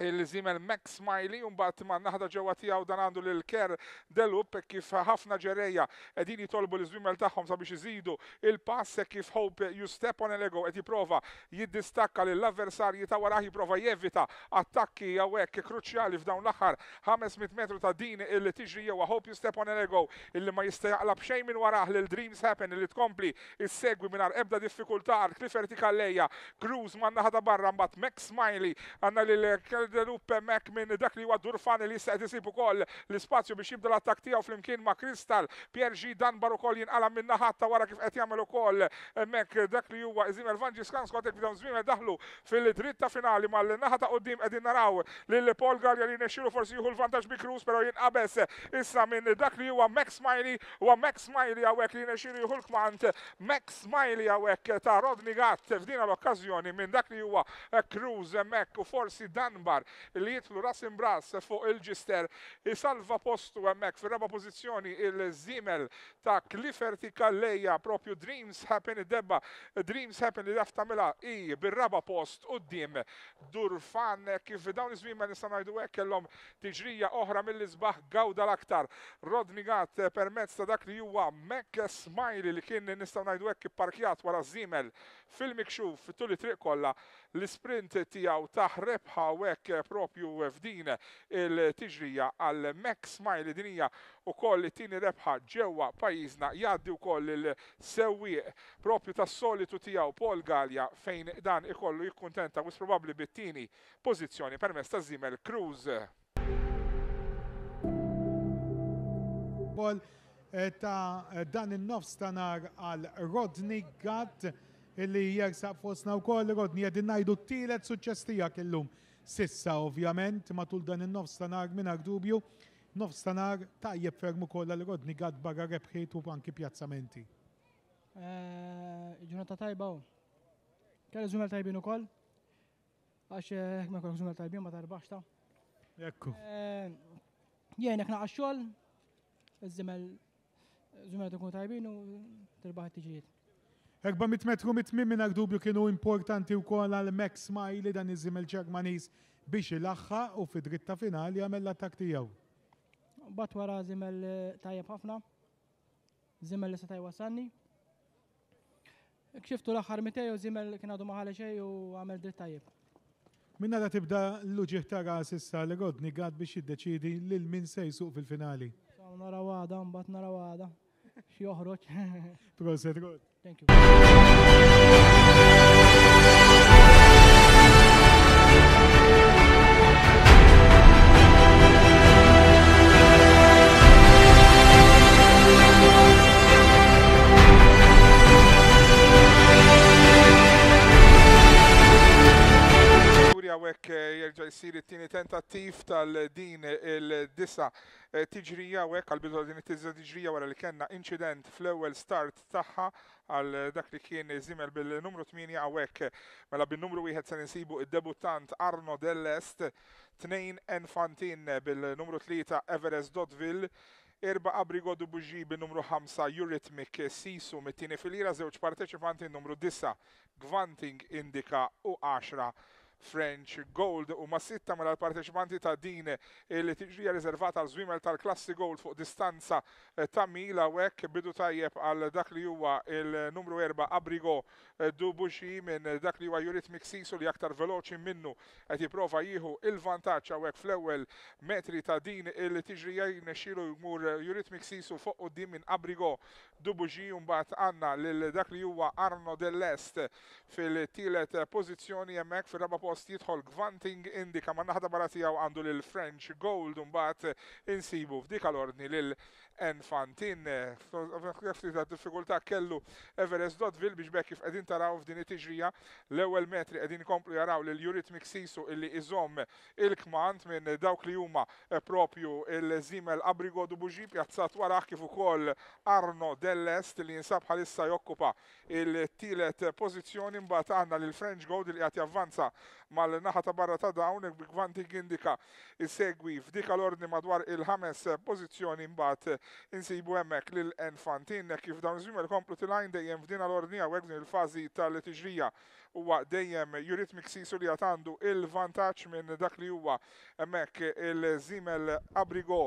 il zimel Max Smiley un bat ma naħda ġewa tijaw dan għandu l-ker delup kif ħafna ġereja edini tolbu l zimel taħħom sabiex iżidu il-pass e kif Hope you step on l-ego ed prova jiddistakka l-avversarji ta' warahi jiprofa jevita attakki għawek kruċjali f'dawn l-axar 500 metru ta' din il tiġri jewa Hope you step on l-ego illi ma jistajqlab bxej minn warah, l-dreams happen illi tkompli il segwi minn ebda diffikultar Clifford tikalleja. Cruz ma naħda barra mbat Max Smiley għanna l delup mek minn dak li għaddu rfani li jista' jisibu kol l spazju biex jibdu l-attak fl-imkien ma' Kristal, Pierġi Danbar ukoll jinqala minna ħatta wara kif qed jagħmel ukoll mek dak li huwa iżim Vanġis Kans kontek li dawn żmien daħlu fil-dritta finali mal-naħa ta' qudiem qegħdin naraw lil Paul Gallia li forsi jieħu l-vantaġġ bi Cruz però jinqabes issa minn dak li huwa Max Smiley u Max Smiley għawek li nexxielu jieħu l-kmant Max Smiley għawek ta' Rodni Gatt f'din l-okkażjoni minn dak li huwa Cruz mek u forsi Danbar kbar li jitlu ras imbras fuq il-ġister isalva postu hemmhekk fil raba pożizzjoni il zimel ta' Clifferti Kalleja propju Dreams Happen id-debba Dreams Happen li dafta mela i bir-raba post d-dim Durfan kif dawn iż-żmien ma nista' ngħidu hekk kellhom tiġrija oħra mill-isbaħ gawda l-aktar. Rodnigat permezz ta' dak li huwa Mek Smiley li kien nistgħu ngħidu hekk parkjat wara żimel fil-mikxuf tul it-triq kollha l-isprint tiegħu taħrebħa hekk propju f'din il-tiġrija għal Max Smiley dinija u koll it-tieni rebħa ġewwa pajjiżna jgħaddi wkoll il-sewwieq propju tas-solitu tiegħu Paul Galja fejn dan ikollu jikkuntenta wis probabbli bit-tieni pożizzjoni permezz ta' Zimel Cruz. Paul eh, ta' dan il-nofs ta' nar għal Rodney Gatt illi jersa' fosna u koll Rodney għedin najdu t-tielet suċċestijak il lum Sissa ovvjament matul dan in-nofs tanar minn dubju, nofs tajjeb fermu kollha li rodni għad barra rebħiet u anki pjazzamenti. Eh, ġurnata tajba u. Kelli żumel tajbin ukoll. Għax eh, ma kollok żumel tajbin ma tarbax ta'. Ekku. Jien eh, jekk naqax xogħol, iż żumel tkun tajbin u tirbaħ tiġijiet. Erba metru mit min minn dubju kienu importanti u kol għal Max Smiley dan iż il-Ġermaniż biex il-axħa u fi dritta finali għamel l-attak tiegħu. Bat wara żimel eh, tajjeb ħafna, żimel li se tajwa sanni. Kxiftu l-axħar mitej u il kien għadu maħala xej u għamel dritt tajjeb. Minna da tibda l-uġiħ ta' sissa li godni għad biex id-deċidi lil min se suq fil-finali. Nara għada, mbat nara għada. Xjoħroċ. Proset, rod. Thank you. għawek eh, jirġa jisir it-tini tentattiv tal-din eh, il-disa eh, tiġrija għawek għal-bidu din it-tizza tiġrija wara li kena incident fl-ewel start taħħa għal dak li kien zimel bil-numru 8 għawek. Mela bil-numru 1 se nsibu id-debutant Arno Dell'Est, 2 Enfantin bil-numru 3 Everest Dodville, Erba Abrigo Dubuġi bil-numru 5 Eurythmic Sisu mit-tieni filira żewġ parteċipanti numru 9 Gvanting Indika u 10 French Gold u ma sitta mela l-parteċipanti ta' din li tiġrija riservata għal tal-klassi Gold fuq distanza eh, ta' mila u ek bidu tajjeb għal dak li huwa il-numru 4 Abrigo eh, Dubuxi minn dak li huwa Eurythmic Sisu li aktar veloċi minnu qed jipprova jihu il-vantaġġ ek fl ewel metri ta' din il-tiġrija jnexilu jmur Eurythmic Sisu fuq din minn Abrigo Dubuxi u bat għandna lil dak li huwa Arno dell-Est fil tilet pozizjoni jemmek fil raba post jitħol Gvanting indika ma naħda baratijaw għandu lil French Gold un bat insibu f'dik l-ordni lil Enfantin. Nafsi ta' diffikultà kellu Everest Dotville biex bekk kif qegħdin taraw f'din it-tiġrija l-ewwel metri qegħdin komplu jaraw lil Eurythmic Sisu illi iżomm il kmant minn dawk li huma eh, propju il-Zimel Abrigodu Buġi pjazzat wara kif ukoll Arno Dell'Est li jinsab bħalissa jokkupa il-tielet pożizzjoni mbagħad għandna lil French Gold li qed javvanza mal-naħa ta' barra ta' dawn il-Gvanti Indika isegwi f'dik l-ordni madwar il-ħames pożizzjoni mbagħad insibu emmek l Enfantin kif dawn iż-żmien il-komplu dejjem f'din għal ordnija u din il-fażi tal-tiġrija huwa dejjem jurit miksisu li għatandu il-vantaġġ minn dak li huwa emmek il zimel Abrigo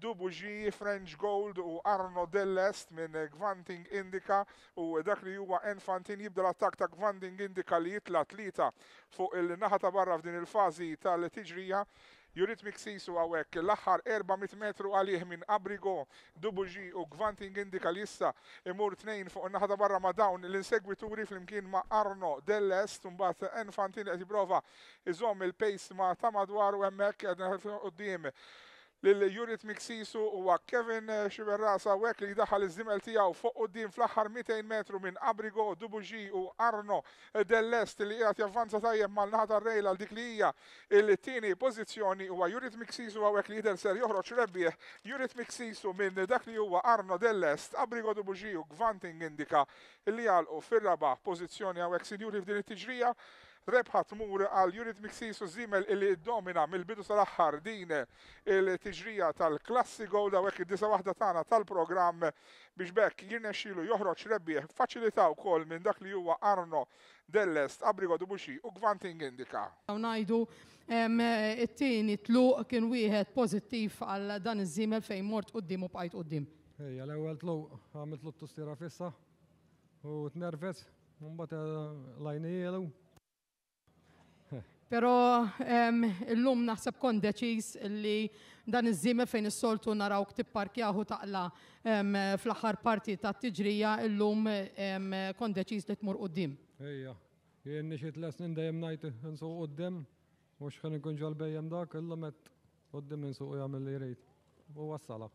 Dubuġi, French Gold u Arno Dell'Est minn Gvanting Indica u dak li huwa Enfantin jibda l-attak ta' Gvanting Indica li jitla tlita fuq il-naħa ta' barra f'din il-fażi tal-tiġrija Jurit Miksisu għawek l-axar 400 metru għalih minn Abrigo, Dubuġi u Gvanting Indika li issa imur tnejn fuq naħda barra ma dawn l-insegwituri fl-imkien ma Arno Dellest mbagħad Enfantin qed jipprova iżomm il-pace ma ta' madwar u hemmhekk għedna qudiem l-Jurit Mixisu u Kevin Xiberrasa eh, wek li daħal iż-żimel tiegħu fuq din fl-aħħar 200 metru minn Abrigo, Dubuġi u Arno dell-Est li qiegħed javvanza tajjeb mal-naħa rejla dik li hija il-tieni pożizzjoni huwa Miksisu Mixisu hawnhekk li jidher ser joħroġ rebbie Jurit Mixisu minn dak li huwa Arno dell-Est, Abrigo Dubuġi u Gvanting indika li u fir-raba' u għek sinjuri f'din it-tiġrija rebħat mur għal Unit Mixis u Zimel illi domina mill-bidu sal-axħar din il-tiġrija tal klassi da u għekki disa wahda tana tal-program biex bekk jirne xilu joħroċ rebbi faċilita kol minn dak li juwa Arno dell-est Abrigo Dubuxi u Gvanting Indika. Unajdu, it-tieni tluq kien wieħed pożittiv għal dan iż-żimel fejn mort qudiem u bqajt qudiem. Ejja, l-ewwel tluq għamilt t-tustira fissa u t-nervez, mbagħad eh, lajni jelu. Pero l-lum naħseb kon deċiż li dan iż żime fejn is-soltu naraw ktib parkjaħu taqla fl-aħħar parti ta' tiġrija illum kon deċiż li tmur qudiem. Ejja, jien nixi tles nin dejjem ngħid insuq quddiem u x'ħin ikun ġalbejjem dak illa met quddiem insuq jagħmel li jrid. U wassala.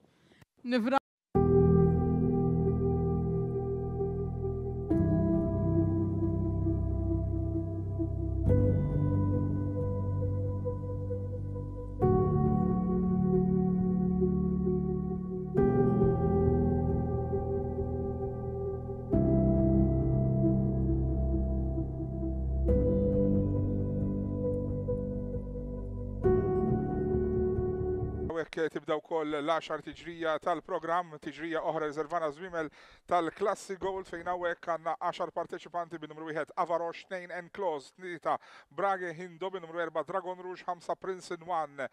tibdaw kol l-10 tiġrija tal program tiġrija oħra rezervana zwimel tal-Klassi Gold fejn għawek għanna 10 partecipanti bin numru 1 Avarosh 2 Enclosed, 3 Brage Hindo bin numru 4 Dragon Rouge 5 Prince in 1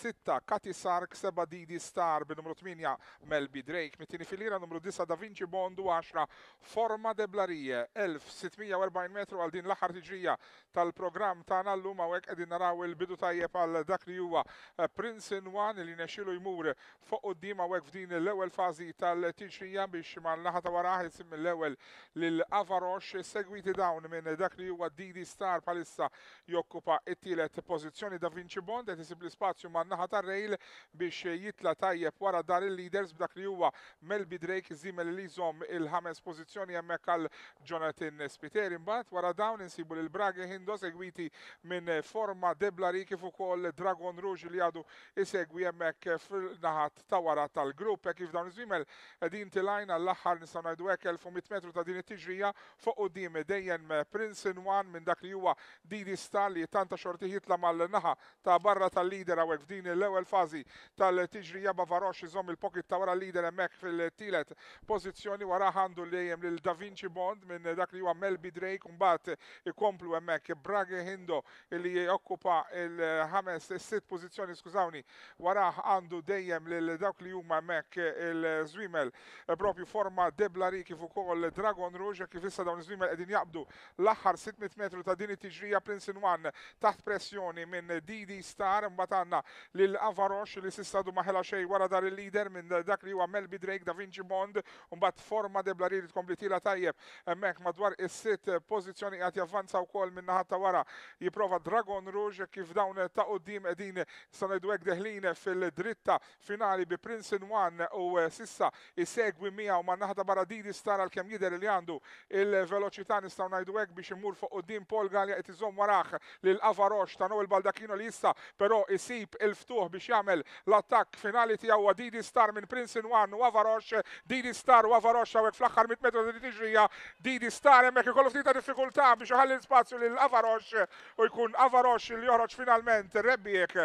6 Kati Sark 7 Didi Star bin numru 8 Melby Drake mittini filira numru 10 Da Vinci Bondu 10 Forma de Blarie 1640 metru għal din l-aħħar tiġrija tal program ta' llum għawek qegħdin naraw il-bidu tajjeb għal dak li juwa eh, Prince in 1 li xilu jmur fuq dima għek f'din l-ewwel fazi tal-tixrija biex mal-naħa ta' wara l-ewwel lil Avarox segwiti dawn minn dak li huwa DD Star palissa jokkupa it-tielet pozizjoni da Vinci Bond et jisib l spazju man-naħa rejl biex jitla tajjeb wara dar il-leaders b'dak li huwa Melby Drake zim l-lizom il-ħames pozizjoni jemmek għal Jonathan Spiteri Mbat wara dawn insibu l Brage Hindo segwiti minn forma Deblari kif ukoll Dragon Rouge li għadu isegwi jemmek kif fil-naħat ta' wara tal-grupp, kif dawn iż żimel din tilajn għall-aħħar nistgħu ngħidu hekk 1100 metru ta' din it-tiġrija fuq Dim dejjem Prince in One minn dak li huwa Didi Star li tanta xorti jitla mal-naħa ta' barra tal-lider hawnhekk f'din l-ewwel fażi tal-tiġrija Bavarox iżomm il-pocket ta' wara l-lider hemmhekk fil-tielet pożizzjoni wara ħandu lejjem lil Da Vinci Bond minn dak li huwa Melby Drake mbagħad ikomplu hemmhekk Brage Hindo li jokkupa il-ħames is-sitt pożizzjoni skużawni wara għandu dejjem lil dawk li huma mek il-żwimel eh, propju forma deblari kif ukoll Dragon Rouge kif issa dawn iż-żwimel qegħdin jaqbdu l-aħħar 600 metru ta' din it-tiġrija Prince in One taħt pressjoni minn DD Star mbagħad għandna lil Avarosh li du maħela xejn wara dar il-leader minn dak li huwa Melby Drake Da Vinci Bond mbagħad forma deblari li tkompli tila tajjeb hemmhekk madwar is-sitt pożizzjoni qed javvanza wkoll minn naħa wara jipprova Dragon Rouge kif dawn ta' qudiem qegħdin sa ngħidu hekk deħlin fil dritta finali bi in One u eh, sissa isegwi mija u ma naħda baradidi stara l-kem jider li għandu il-veloċità nistaw najdu għek biex imur fuq qoddim Paul Gallia qed warax li lil Avarox ta' il Baldakino li jissa però isib il-ftuħ biex jagħmel l attak finali tiegħu Didi Star minn in One u Avarox Didi Star u Avarox hawnhekk fl-aħħar mit metru li tiġrija Didi Star hemmhekk ikollu ftit ta' diffikultà biex l spazju lil Avarox u jkun Avarox li joħroċ finalment rebbieħ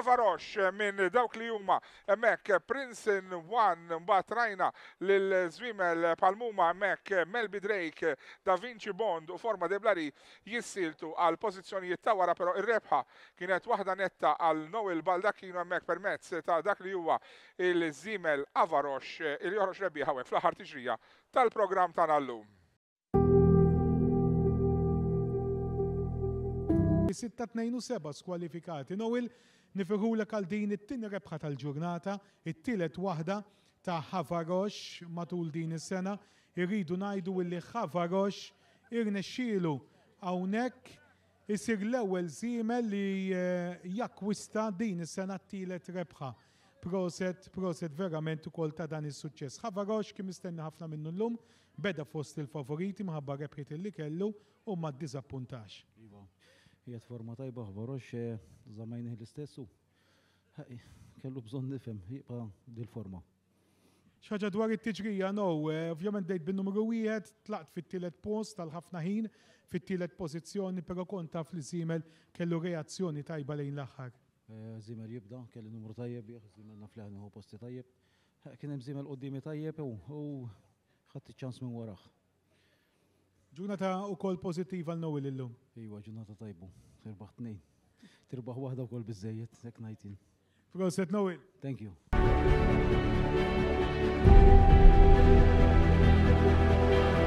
Avarox minn dawn dawk li juma mek Princeton One Mbat rajna lil zwimel palmuma mek Melby Drake, Da Vinci Bond u Forma de Blari jissiltu għal pożizzjonijiet jittawara pero però ir-rebħa kienet waħda netta għal Noel Baldacchino hemmhekk permezz ta' dak li huwa il zimel Avarox il-jorox għawek fl-aħħar tiġrija tal-programm tan Allum. 6-2-7 skwalifikati. Nowil nifiħulek għal din it-tini rebħa tal-ġurnata, it-tielet waħda ta' Havarosh matul din is-sena, irridu najdu illi Havarosh irnexxielu hawnhekk isir l-ewwel żiemel li eh, jakwista din is-sena t-tielet rebħa. Proset, proset verament ukoll ta' dan is-suċċess. Havarosh kien mistenni ħafna minnu llum, beda fost il-favoriti mħabba rebħiet li kellu u ma' ddiżappuntax. Jiet forma tajba ħborox eh, zamajni l-istessu. Kellu bżon nifem, jibqa dil-forma. ċaġa dwar it tġrija no, eh, ovvjament dejt bin-numru wieħed, tlaqt fit-tielet post tal-ħafna ħin, fit-tielet pożizzjoni, però konta taf li Zimel kellu reazzjoni tajba lejn l-aħħar. Eh, Zimel jibda, kelli numru tajjeb, jieħ Zimel nafleħni hu posti tajjeb. Kien hemm Zimel qudiemi tajjeb u ħatti ċans minn waraħ. Ġunata u kol pozittiva l-nowi l-lum. Iwa, ġunata tajbu, terbaħ t-nejn. Terbaħ wahda u kol bizzejiet, sek najtin. Fuqo set nowi. Thank you. Thank you.